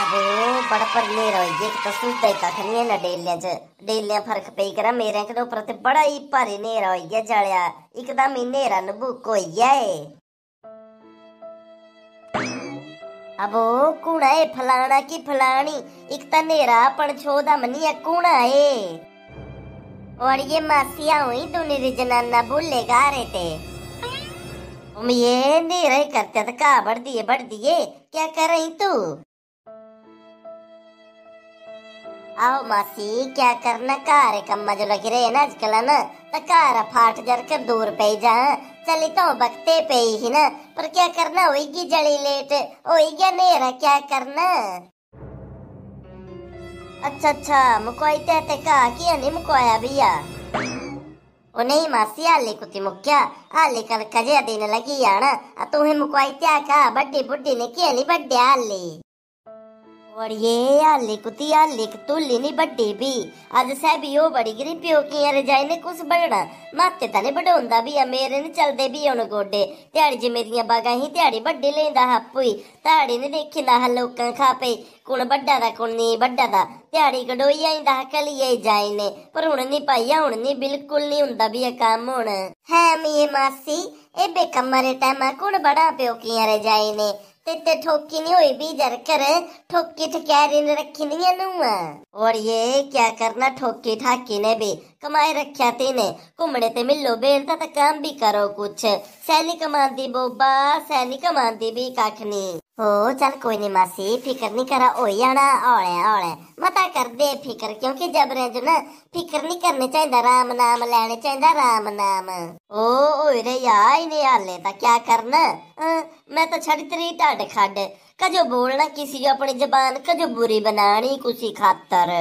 ಅಯ್ಯೋ ಬಡಪರ್ಲೆ ರೊಯ್ಯಕ್ ತಸು ತೈಕಾಖನಿ ಏನ ಡೇಲ್ಯ ಜ ಡೇಲ್ಯ ಫರ್ಕ ಪೈಕರ ಮೇರೆಂಕ ನೋ ಪ್ರತಿ ಬಡ ಇಪ್ಪರಿ ನೇರ ಒಯ್ಯ ಜಳ್ಯ ಇಕದಮ್ ಇನ್ನೇರ ನುಬು ಕೊಯ್ಯ अबो कूण है फलाना की फलानी एक तनेरा पण छोदा मनिया कूण है और ये मासिया हुई तो निरी जनाना बोले गा रहे थे तुम ये नहीं रहे करते तो का बढ़ दिए बढ़ दिए क्या कर रही तू ಅವ್ ಮಸಿ ಕ್ಯಾ ಕರ್ನ ಕಾರ ಕಮ್ಮ ಜೊಲಕಿರೆ ಏನ ಅಜ್ಕಲನ ತ ಕಾರ ಫಾಟ್ ಜರ್ಕ ದೂರ ಪೈ ಜಾ चलिता हूँ बकते पे ही तो ना पर क्या करना होगी जड़ी लेट होगी नेरा क्या करना अच्छा अच्छा मुकोई ते ते का किया नहीं मुकोया भैया ओ नहीं मासी आले कुति मुक्या आले कल कजे देने लगी याना तुम्हें मुकोई त्या का बड्डी बुड्डी ने किया नहीं बड्डे आले વળીએ આ લીકુતી આ લીકતું લીની બડ્ડી બી ಅದು ಸ್ಯಾಬಿಯೋ ಬಡಿಗಿರಿ ಪ್ಯೋಕಿ ರಜಾಯಿನೆ ಕುಸ್ ಬಡಡ ಮತ್ತೆ ತಾನೆ ಬಡೋಂದ ಬಿ ಮೇರನ್ ಚಲ್ದೆ ಬಿ ಅವನು ಗೋಡೆ ತ್ಯಾಡಿ ಜಿಮೇರಿಯ ಬಗಾಹಿ ತ್ಯಾಡಿ ಬಡ್ಡಿ ಲೇಂದ ಹಪ್ಪುಯಿ ತಾಡಿನ ದೇಖಿಂದ ಹಲ್ಲೋಕಂ ಖಾಪೆ ಕುಣ ಬಡ್ಡದ ಕುಣ್ಣಿ ಬಡ್ಡದ ತ್ಯಾಡಿ ಗಡೋಯಿ ಆಯಿಂದ ಕಲಿಯೇ ಜಾಯಿನೆ ਪਰ ਹੁਣ ਨਹੀਂ ਭਾਈ ਹੁਣ ਨਹੀਂ ਬਿਲਕੁਲ ਨਹੀਂ ਹੁੰਦਾ ਵੀ ਇਹ ਕੰਮ ਹੁਣ ਹੈ ਮੀ ਮਾਸੀ ਇਹ ਬੇਕਮਰੇ ਟਾਈਮ ਕੋਣ ਬੜਾ ਪਿਓ ਕੀ ਰਜਾਈ ਨੇ ते ठोकी नहीं हुई भी जर कर ठोकी ठकैरी ने रखी नहीं है और ये क्या करना ठोकी ठाकी ने भी कमाए रखा तीने घूमने ते मिलो बेलता ता काम भी करो कुछ सैनी कमांदी बोबा सैनी कमांदी भी कख नहीं ਹੋ ਚੱਲ ਕੋਈ ਨਹੀਂ ਮਾਸੀ ਫਿਕਰ ਨਹੀਂ ਕਰਾ ਹੋ ਜਾਣਾ ਔਲੇ ਔਲੇ ਮਤਾ ਕਰਦੇ ਫਿਕਰ ਕਿਉਂਕਿ ਜਬਰੇ ਜੋ ਨਾ ਫਿਕਰ ਨਹੀਂ ਕਰਨੇ ਚਾਹੀਦਾ ਰਾਮ ਨਾਮ ਲੈਣੇ ਚਾਹੀਦਾ ਰਾਮ ਨਾਮ ਓ ਓਏ ਰੇ ਯਾਰ ਇਹਨੇ ਹਾਲੇ ਤਾਂ ਕੀ ਕਰਨਾ ਮੈਂ ਤਾਂ ਛੱਡ ਤਰੀ ਢੱਡ ਖੱਡ ਕਜੋ ਬੋਲਣਾ ਕਿਸੇ ਆਪਣੀ ਜ਼ਬਾਨ ਕਜੋ ਬੁਰੀ ਬਣਾਣੀ ਕੁਸੀ ਖਾਤਰ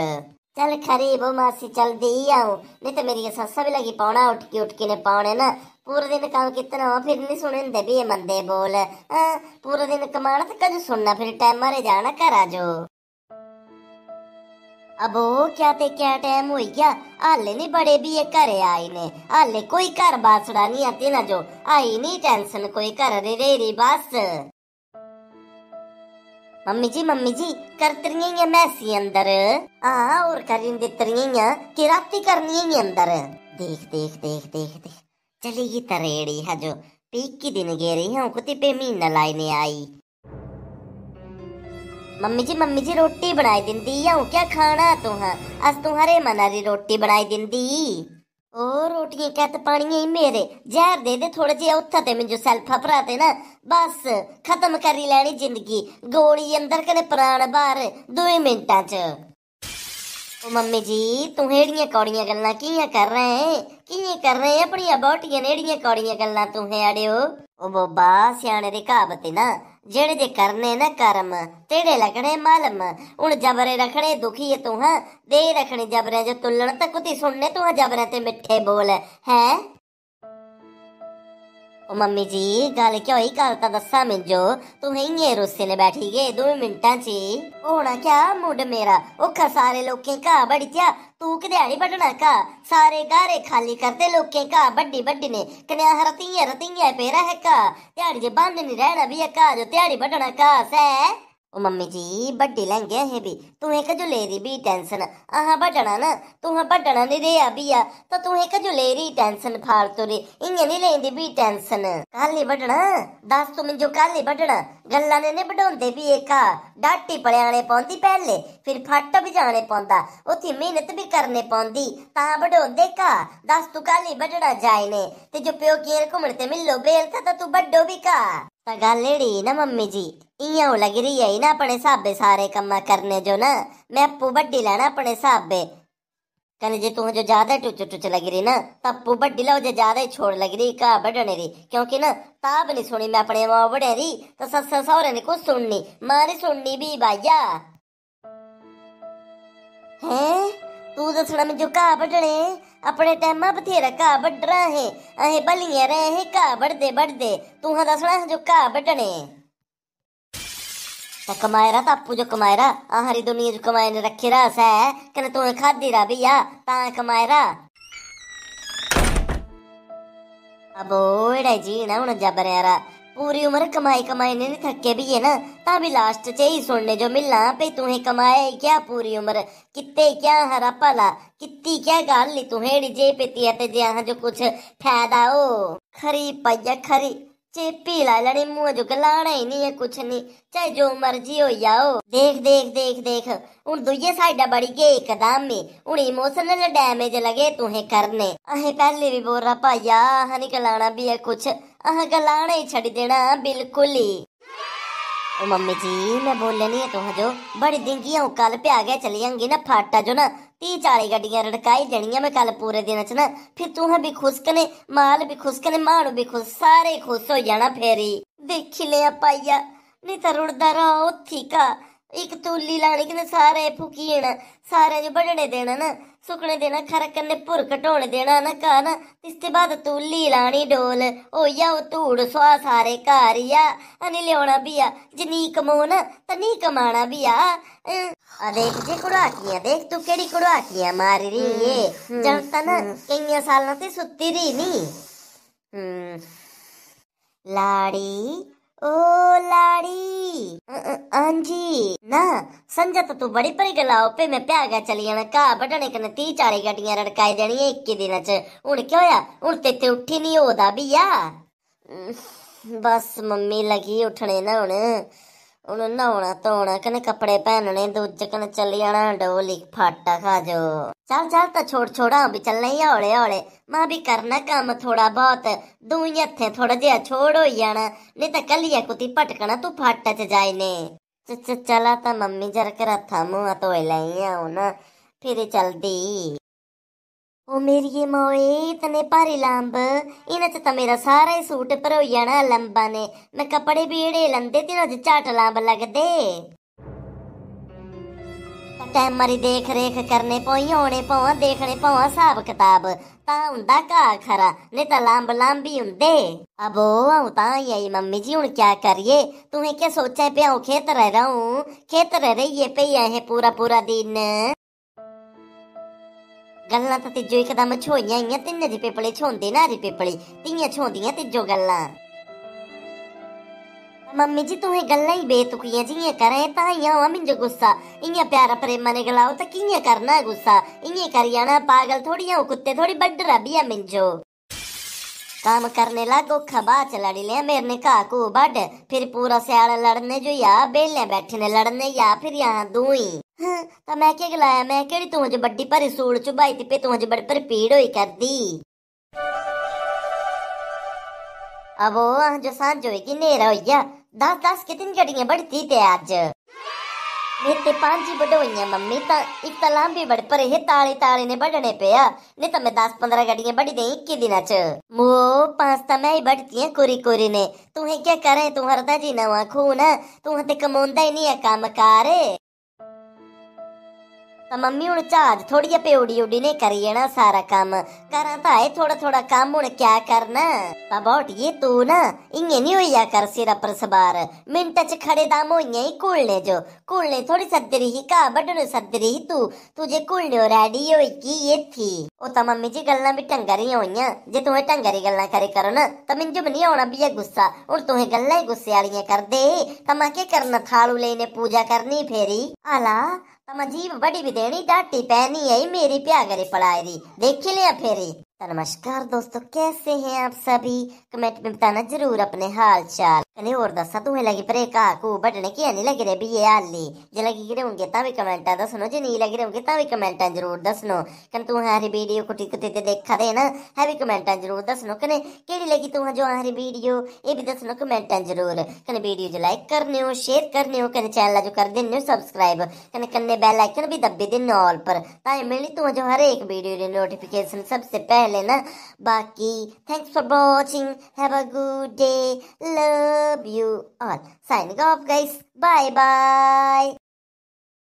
चल खरी वो मासी चल दे ही आऊं नहीं तो मेरी सस्सा भी लगी पौना उठकी उठकी ने पाने ना पूरा दिन काम कितना हुआ फिर नहीं सुने दे भी मंदे बोल आ, हाँ, पूरा दिन कमाना तो कदू सुनना फिर टाइम मारे जाना घरा जो अब क्या ते क्या टाइम हो गया हाले नहीं बड़े भी ये घरे आए ने हाले कोई घर बासड़ा नहीं आती ना जो आई नहीं टेंशन कोई घर रे रे बस மம்மிஜி மம்மிஜி கருத்துறீங்க மேசி अंदर हाँ और करीन देतरीங்க किराती करनी अंदर देख देख देख देख देख चली तरेड़ी तो है जो पीक की दिन गे रही है कुति पे मी लाइने आई मम्मी जी मम्मी जी रोटी बनाई दिन दी क्या खाना तू हाँ अज तुम्हारे मना रोटी बनाई दिन दी ਉਹ ਰੋਟੀਆਂ ਕੱਤ ਪਾਣੀਆਂ ਹੀ ਮੇਰੇ ਜ਼ਹਿਰ ਦੇ ਦੇ ਥੋੜਾ ਜਿਹਾ ਉੱਥਾ ਤੇ ਮੈਨੂੰ ਸੈਲਫਾ ਭਰਾ ਤੇ ਨਾ ਬਸ ਖਤਮ ਕਰੀ ਲੈਣੀ ਜ਼ਿੰਦਗੀ ਗੋਲੀ ਅੰਦਰ ਕਨੇ ਪ੍ਰਾਣ ਬਾਹਰ 2 ਮਿੰਟਾਂ ਚ ਓ ਮੰਮੀ ਜੀ ਤੂੰ ਹੇੜੀਆਂ ਕੌੜੀਆਂ ਗੱਲਾਂ ਕੀਆਂ ਕਰ ਰਹੇ ਹੈ ਕਿਵੇਂ ਕਰ ਰਹੇ ਆਪਣੀਆਂ ਬੋਟੀਆਂ ਨੇੜੀਆਂ ਕੌੜੀਆਂ ਗੱਲਾਂ ਤੂੰ ਹੈ ਅੜਿਓ ਓ ਬੋਬਾ ਸਿਆਣੇ ਦੇ ਕਹਾਵਤ ਹੈ ਨਾ ਜਿਹੜੇ ਦੇ ਕਰਨੇ ਨਾ ਕਰਮ ਤੇੜੇ ਲਗਣੇ ਮਾਲਮ ਹੁਣ ਜਬਰੇ ਰਖਣੇ ਦੁਖੀ ਤੂੰ ਹਾਂ ਦੇ ਰਖਣੇ ਜਬਰੇ ਜੋ ਤੁਲਣ ਤੱਕ ਤੀ ਸੁਣਨੇ ਤੂੰ ਜਬਰੇ ਤੇ ਮਿੱਠੇ ਬੋਲ ਹੈ ਮੰਮੀ ਜੀ ਗੱਲ ਕਿਉਂ ਹੀ ਕਰਤਾ ਦੱਸਾਂ ਮਿੰਜੋ ਤੂੰ ਹੀ ਰੁੱਸੇ ਨੇ ਬੈਠੀ ਗਏ 2 ਮਿੰਟਾਂ 'ਚ ਹੋਣਾ ਕਿਆ ਮੁੱਢ ਮੇਰਾ ਉਹ ਸਾਰੇ ਲੋਕੇ ਘਾ ਬੜਿਆ ਤੂੰ ਕਿਦਿਆੜੀ ਵੱਢਣਾ ਘਾ ਸਾਰੇ ਗਾਰੇ ਖਾਲੀ ਕਰਦੇ ਲੋਕੇ ਘਾ ਵੱਡੀ ਵੱਡੀ ਨੇ ਕਨਿਆ ਹਰਤੀਆਂ ਰਤੀਆਂ ਪੇਰਾ ਹੈ ਘਾ ਦਿਹਾੜੀ ਜੇ ਬੰਨ ਨਹੀਂ ਰਹਿਣਾ ਵੀ ਇਹ ਘਾ ਜੋ ਦਿਹਾੜੀ ਵੱਢਣਾ ਘਾ ਸੈ ओ मम्मी जी बड्डी लंघे हे भी तुहें कजो ले रही भी टेंशन आहा बटना ना तुह बटना नहीं रे अभी आ तो तुहें कजो ले रही टेंशन फालतू रे इं नहीं लेंदी भी टेंशन काली बटना दस तू मिंजो काली बढ़ना गल्ला ने नहीं बढाते भी एका डाटी पलियाने पौंदी पहले फिर फट भी जाने पौंदा उथी मेहनत भी करने पौंदी ता बढाते का दस तू काली बटना जाए ने ते जो प्यो केल घूमते मिलो बेल ता तू बड्डो भी का त गल एड़ी ना मम्मी जी इयां लगी रही है ना अपने स्हाबे सारे कम करने जो ना मैं आपूं बड्डी लैना अपने हिसाबे कने जे तू जो ज्यादा टुच टुच लग रही ना तो आपूं बड्डी लो जे ज्यादा ही छोड़ लग रही घा बढ़ने री क्योंकि ना ताब नहीं सुनी मैं अपने माँ बढ़े री तो सस सौरे ने कुछ सुननी मां नहीं सुननी भी भाइया है ਤੂੰ ਦੱਸਣਾ ਮੈਨੂੰ ਘਾਹ ਵੱਢਣੇ ਆਪਣੇ ਟਾਈਮਾਂ ਬਥੇਰਾ ਘਾਹ ਵੱਢਣਾ ਹੈ ਅਹੇ ਬਲੀਆਂ ਰਹੇ ਹੈ ਘਾਹ ਵੱਢਦੇ ਵੱਢਦੇ ਤੂੰ ਹਾਂ ਦੱਸਣਾ ਜੋ ਘਾਹ ਵੱਢਣੇ ਤਾਂ ਕਮਾਇਰਾ ਤਾਂ ਆਪੂ ਜੋ ਕਮਾਇਰਾ ਆ ਹਰੀ ਦੁਨੀਆ ਜੋ ਕਮਾਇ ਨੇ ਰੱਖੇ ਰਾ ਸੈ ਕਨੇ ਤੂੰ ਖਾਦੀ ਰਾ ਭਈਆ ਤਾਂ ਕਮਾਇਰਾ ਅਬੋੜਾ ਜੀਣਾ ਹੁਣ ਜਬਰ ਯਾਰਾ पूरी उम्र कमाई कमाई ने थके भी है ना तभी लास्ट च ही सुनने जो मिलना पे तुहे कमाए क्या पूरी उम्र कितने क्या हरा पाला कितनी क्या गाल ली तुहे जे पे तिया ते जे जो कुछ फायदा हो खरी पैया खरी चेपी लाला ने मुंह जो गलाना ही नहीं है कुछ नहीं चाहे जो मर्जी हो जाओ देख देख देख देख हूं दुई साइडा बड़ी गए एकदम में हूं इमोशनल डैमेज लगे तुहे करने अहें पहले भी बोल रहा भाइया अह नहीं गलाना भी है कुछ अह गलाना ही छड़ देना बिल्कुल ही ओ मम्मी जी मैं बोल है तुम जो बड़ी दिन की हूँ कल पे आ गया चली जाऊंगी ना फाटा जो ना ती चाली गड्डियां रड़काई देनिया मैं कल पूरे दिन च ना फिर तुह भी खुश कने माल भी खुश कने माड़ू भी खुश सारे खुश हो जाना फेरी देख लिया पाइया नहीं तो रुड़दा रहो ठीक ਇੱਕ ਤੂਲੀ ਲਾਣੀ ਕਿਨੇ ਸਾਰੇ ਫੁਕੀ ਜਾਣਾ ਸਾਰੇ ਨੂੰ ਵੱਢਣੇ ਦੇਣਾ ਨਾ ਸੁਕਣੇ ਦੇਣਾ ਖਰਕਣ ਨੇ ਪੁਰ ਘਟੋਣੇ ਦੇਣਾ ਨਾ ਕਾਨ ਇਸ ਤੇ ਬਾਅਦ ਤੂਲੀ ਲਾਣੀ ਡੋਲ ਓਇਆ ਉਹ ਧੂੜ ਸਵਾ ਸਾਰੇ ਘਾਰੀਆ ਆ ਲਿਓਣਾ ਬੀਆ ਵੀ ਆ ਜਿਨੀ ਕਮਾਉਣ ਤਨੀ ਕਮਾਣਾ ਬੀਆ ਆ ਦੇਖ ਜੇ ਕੁੜਾਕੀਆਂ ਦੇਖ ਤੂੰ ਕਿਹੜੀ ਕੁੜਾਕੀਆਂ ਮਾਰ ਰਹੀ ਏ ਜਦ ਨਾ ਕਈਆਂ ਸਾਲਾਂ ਤੇ ਸੁੱਤੀ ਰਹੀ ਨੀ ਲਾੜੀ ಓ ಲಾಡಿ ಅಂಜಿ ನಾ ಸಂಜೆ ತೂ ಬಡಿ ಪರಿ ಗಲ್ಲ ಒಪ್ಪೆ ಮೆ ಪ್ಯಾಗ ಚಲಿ ಅಣಕ ಬಡಣೆ ಕನ ತೀ ಚಾರೆ ಗಟಿಯಾं रड़काई देनी एक ही दिन च हूं क्या होया हूं तेते उठी नहीं भी बिया बस मम्मी लगी उठने ना हूं नहाना धोना कने कपड़े पहनने दूजे कने चली जाना डोली फाटा खा जो चल चल तो छोड़ छोड़ा भी चलने ही हौले हौले मैं भी करना काम थोड़ा बहुत दूई हथे थोड़ा जहा छोड़ हो जाना नहीं तो कलिया कुती भटकना तू फाटा च जाए ने चला तो मम्मी जर कर हथा मुँह धोए लाई हूं ना फिर चल चलती ഓ മെരിയെ മോയെ ഇതനെ പരിലാമ്പ് ഇനത്തെ തമേര സാറേ സൂട്ട് പരോയാണ് അലമ്പാനെ മെ കപ്പടെ ബീടയിലന്തേ തിനോജ് देख रेख करने पोई पवा देखने पवा साब किताब ता उंदा का खरा ने ता लांब लांबी उंदे अब मम्मी जी हूं क्या करिए तुम्हें क्या सोचा पे आऊं खेत रह रहा हूँ खेत रह रही है पे अहे पूरा पूरा दिन ਗੱਲਾਂ ਤਾਂ ਤੀਜੋ ਇੱਕਦਮ ਛੋਈਆਂ ਆਈਆਂ ਤਿੰਨ ਦੀ ਪੇਪਲੇ ਛੋਂਦੇ ਨਾ ਰੀ ਪੇਪਲੇ ਤੀਆਂ ਛੋਂਦੀਆਂ ਤੀਜੋ ਗੱਲਾਂ मम्मी जी तू गल्ला ही बेतुकियां जियां करे ताइयां हुआ मिंजो गुस्सा इयां प्यारा प्रेमा ने गलाओ तो कियां करना है गुस्सा इयां करी जाना पागल थोड़ी हूं कुत्ते थोड़ी बड्डरा भी है मिंजो काम करने लागो खबा चलाड़ी लिया मेरे ने कहा को बड फिर पूरा स्याला लड़ने जो या बेले बैठने लड़ने या फिर यहाँ दूई तो मैं क्या गलाया मैं केड़ी तू मुझे बड़ी भारी सूड़ चुभाई थी पे तू मुझे बड़ी भारी पीड़ हुई कर दी अब वो जो सांझ होगी नेरा हो गया दस दस कितनी घड़ियां बढ़ती थे आज मेरे ते पांच ही बढ़ोइया मम्मी तो एक तो लांबी बढ़ पर ये ताले ताले ने बढ़ने पे आ नहीं तो मैं दस पंद्रह घड़ियां बढ़ी दें इक्की दिन च वो पांच तो मैं ही बढ़ती हैं कोरी कोरी ने तुम्हें क्या करे तुम्हारा जी नवा खून है तुम्हें कमांदा ही नहीं है काम कार ਤਾਂ ਮੰਮੀ ਹੁਣ ਝਾਜ ਥੋੜੀ ਜਿਹੀ ਪਿਉੜੀ ਉਡੀ ਨੇ ਕਰੀ ਜਾਣਾ ਸਾਰਾ ਕੰਮ ਕਰਾਂ ਤਾਂ ਹੈ ਥੋੜਾ ਥੋੜਾ ਕੰਮ ਹੁਣ ਕਿਆ ਕਰਨਾ ਤਾਂ ਬੋਟੀਏ ਤੂੰ ਨਾ ਇੰਨੇ ਨਹੀਂ ਹੋਇਆ ਕਰ ਸਿਰ ਪਰ ਸਵਾਰ ਮਿੰਟ ਚ ਖੜੇ ਦਮ ਹੋਈਆਂ ਹੀ ਕੁਲਨੇ ਜੋ ਕੁਲਨੇ ਥੋੜੀ ਸੱਦਰੀ ਹੀ ਕਾ ਵੱਡਣ ਸੱਦਰੀ ਹੀ ਤੂੰ ਤੂੰ ਜੇ ਕੁਲਨੇ ਰੈਡੀ ਹੋਈ ਕੀ ਇੱਥੀ ਉਹ ਤਾਂ ਮੰਮੀ ਜੀ ਗੱਲਾਂ ਵੀ ਟੰਗਰੀਆਂ ਹੋਈਆਂ ਜੇ ਤੂੰ ਇਹ ਟੰਗਰੀ ਗੱਲਾਂ ਕਰੇ ਕਰੋ ਨਾ ਤਾਂ ਮੈਨੂੰ ਵੀ ਨਹੀਂ ਆਉਣਾ ਵੀ ਇਹ ਗੁੱਸਾ ਹੁਣ ਤੂੰ ਇਹ ਗੱਲਾਂ ਹੀ ਗੁੱਸੇ ਵਾਲੀਆਂ ਕਰਦੇ ਤਾਂ ਮੈਂ ਕੀ ਕਰਨਾ ਥਾਲੂ ਲੈਨੇ ਪੂਜਾ ਕਰਨੀ ਫੇਰੀ ਆਲਾ तम जीव बड़ी भी देनी डाटी पहनी आई मेरी प्यागरी पलाए री देखी लिया फेरी नमस्कार दोस्तों कैसे हैं आप सभी कमेंट में बताना जरूर अपने हाल चाल दसा ಕಲಿಯೋರ್ದ ಸದುವೆಲಗಿ ಪ್ರೇಕ ಹಾಕು ಬಟಣಕಿ ನಿಲಗಿರೆ ಬಿಯೆ ಅಲ್ಲಿ ಜಲಗಿಗಿರೆ ಉಂಗೆ ತಾವಿ ಕಮೆಂಟ್ ದಸನು ಜನಿ ಇಲಗಿರೆ ಉಂಗೆ ತಾವಿ ಕಮೆಂಟ್ ಅಂಜಿರು ದಸನು ಕನ ತೂ ಹಾರಿ वीडियो को टिक ते देखा देना भी कमेंट जरूर दसनो कने केड़ी लगी तू जो हमारी वीडियो ये भी दसनो कमेंट जरूर कने वीडियो जो लाइक करने हो शेयर करने हो कने चैनल जो कर देने हो सब्सक्राइब कने कने बेल आइकन भी दबे देने ऑल पर ताए मिली तू जो हर एक वीडियो री नोटिफिकेशन सबसे पहले ना बाकी thanks for watching have a good day love love you all. Signing off, guys. Bye bye.